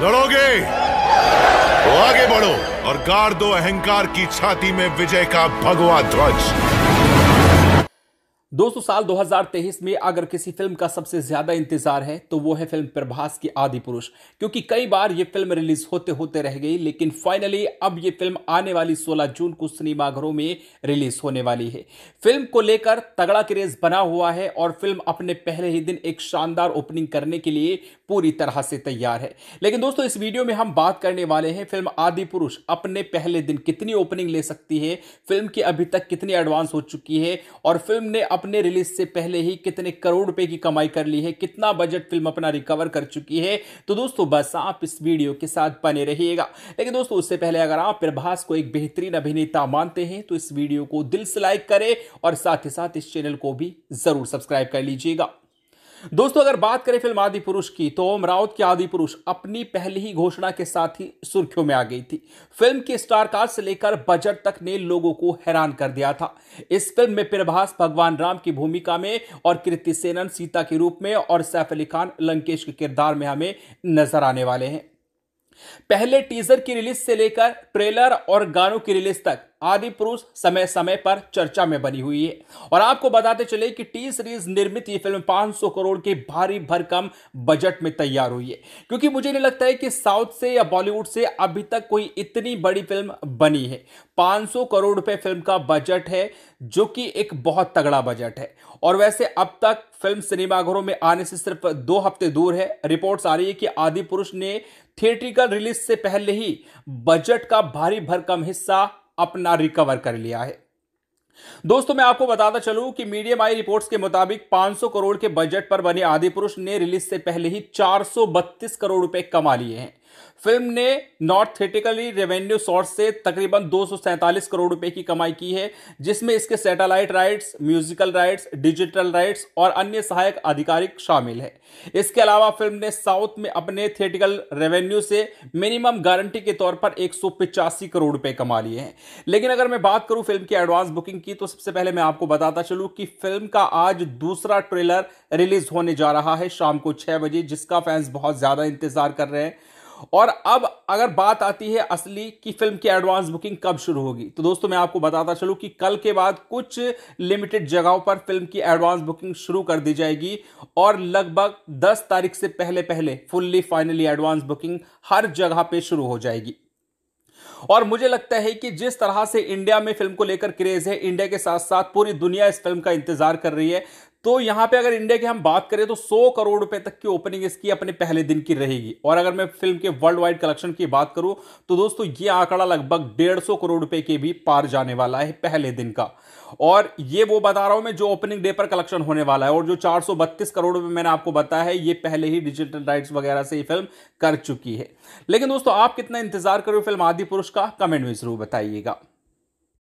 लड़ोगे तो आगे बढ़ो और गाड़ दो अहंकार की छाती में विजय का भगवा ध्वज दोस्तों साल 2023 में अगर किसी फिल्म का सबसे ज्यादा इंतजार है तो वो है फिल्म प्रभास की आदि पुरुष क्योंकि कई बार ये फिल्म रिलीज होते होते रह गई लेकिन फाइनली अब ये फिल्म आने वाली 16 जून को सिनेमाघरों में रिलीज होने वाली है फिल्म को लेकर तगड़ा क्रेज बना हुआ है और फिल्म अपने पहले ही दिन एक शानदार ओपनिंग करने के लिए पूरी तरह से तैयार है लेकिन दोस्तों इस वीडियो में हम बात करने वाले हैं फिल्म आदि पुरुष अपने पहले दिन कितनी ओपनिंग ले सकती है फिल्म की अभी तक कितनी एडवांस हो चुकी है और फिल्म ने अपने रिलीज से पहले ही कितने करोड़ रुपए की कमाई कर ली है कितना बजट फिल्म अपना रिकवर कर चुकी है तो दोस्तों बस आप इस वीडियो के साथ बने रहिएगा लेकिन दोस्तों उससे पहले अगर आप प्रभास को एक बेहतरीन अभिनेता मानते हैं तो इस वीडियो को दिल से लाइक करें और साथ ही साथ इस चैनल को भी जरूर सब्सक्राइब कर लीजिएगा दोस्तों अगर बात करें फिल्म आदि पुरुष की तो ओम राउत की आदि पुरुष अपनी पहली ही घोषणा के साथ ही सुर्खियों में आ गई थी फिल्म के स्टारकास्ट से लेकर बजट तक ने लोगों को हैरान कर दिया था इस फिल्म में प्रभास भगवान राम की भूमिका में और कीर्ति सेनन सीता के रूप में और सैफ अली खान लंकेश के किरदार में हमें नजर आने वाले हैं पहले टीजर की रिलीज से लेकर ट्रेलर और गानों की रिलीज तक आदि पुरुष समय समय पर चर्चा में बनी हुई है और आपको बताते चले कि टी सीरीज निर्मित ये फिल्म 500 करोड़ के भारी भरकम बजट में तैयार हुई है क्योंकि मुझे नहीं लगता है कि साउथ से या बॉलीवुड से अभी तक कोई इतनी बड़ी फिल्म बनी है 500 करोड़ रुपए फिल्म का बजट है जो कि एक बहुत तगड़ा बजट है और वैसे अब तक फिल्म सिनेमाघरों में आने से सिर्फ दो हफ्ते दूर है रिपोर्ट्स आ रही है कि आदि पुरुष ने थिएट्रिकल रिलीज से पहले ही बजट का भारी भरकम हिस्सा अपना रिकवर कर लिया है दोस्तों मैं आपको बताता चलूं कि मीडियम आई रिपोर्ट्स के मुताबिक 500 करोड़ के बजट पर बने आदि पुरुष ने रिलीज से पहले ही 432 करोड़ रुपए कमा लिए हैं फिल्म ने नॉर्थ थिएटिकली रेवेन्यू सोर्स से तकरीबन दो करोड़ रुपए की कमाई की है जिसमें इसके satellite rights musical rights digital rights और अन्य सहायक आधिकारिक शामिल है इसके अलावा फिल्म ने साउथ में अपने थिएटिकल रेवेन्यू से मिनिमम गारंटी के तौर पर एक करोड़ रुपए कमा लिए हैं लेकिन अगर मैं बात करूं फिल्म की एडवांस बुकिंग की तो सबसे पहले मैं आपको बताता चलूं कि फिल्म का आज दूसरा ट्रेलर रिलीज होने जा रहा है शाम को छह बजे जिसका फैंस बहुत ज्यादा इंतजार कर रहे हैं और अब अगर बात आती है असली की फिल्म की एडवांस बुकिंग कब शुरू होगी तो दोस्तों मैं आपको बताता चलूं कि कल के बाद कुछ लिमिटेड जगहों पर फिल्म की एडवांस बुकिंग शुरू कर दी जाएगी और लगभग 10 तारीख से पहले पहले फुल्ली फाइनली एडवांस बुकिंग हर जगह पे शुरू हो जाएगी और मुझे लगता है कि जिस तरह से इंडिया में फिल्म को लेकर क्रेज है इंडिया के साथ साथ पूरी दुनिया इस फिल्म का इंतजार कर रही है तो यहां पे अगर इंडिया की हम बात करें तो 100 करोड़ रुपए तक की ओपनिंग इसकी अपने पहले दिन की रहेगी और अगर मैं फिल्म के वर्ल्ड वाइड कलेक्शन की बात करूं तो दोस्तों ये आंकड़ा लगभग 150 करोड़ रुपए के भी पार जाने वाला है पहले दिन का और ये वो बता रहा हूं मैं जो ओपनिंग डे पर कलेक्शन होने वाला है और जो चार करोड़ रुपए मैंने आपको बताया है ये पहले ही डिजिटल राइट्स वगैरह से ये फिल्म कर चुकी है लेकिन दोस्तों आप कितना इंतजार करो फिल्म आदि पुरुष का कमेंट में जरूर बताइएगा